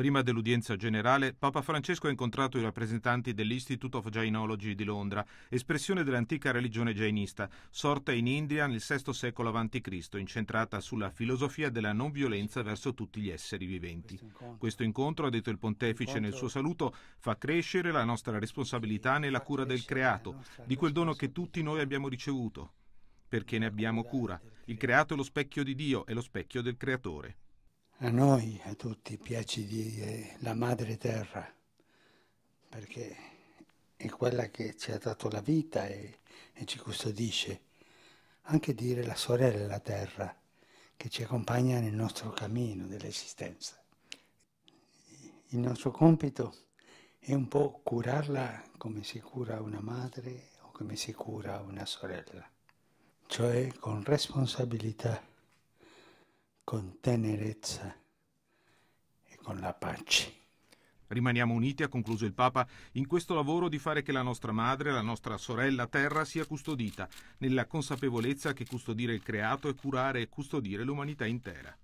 Prima dell'udienza generale, Papa Francesco ha incontrato i rappresentanti dell'Institute of Jainology di Londra, espressione dell'antica religione jainista, sorta in India nel VI secolo a.C., incentrata sulla filosofia della non violenza verso tutti gli esseri viventi. Questo incontro, ha detto il pontefice nel suo saluto, fa crescere la nostra responsabilità nella cura del creato, di quel dono che tutti noi abbiamo ricevuto, perché ne abbiamo cura. Il creato è lo specchio di Dio, è lo specchio del creatore. A noi, a tutti, piace dire la madre terra, perché è quella che ci ha dato la vita e, e ci custodisce. Anche dire la sorella la terra, che ci accompagna nel nostro cammino dell'esistenza. Il nostro compito è un po' curarla come si cura una madre o come si cura una sorella, cioè con responsabilità con tenerezza e con la pace. Rimaniamo uniti, ha concluso il Papa, in questo lavoro di fare che la nostra madre, la nostra sorella terra sia custodita, nella consapevolezza che custodire il creato è curare e custodire l'umanità intera.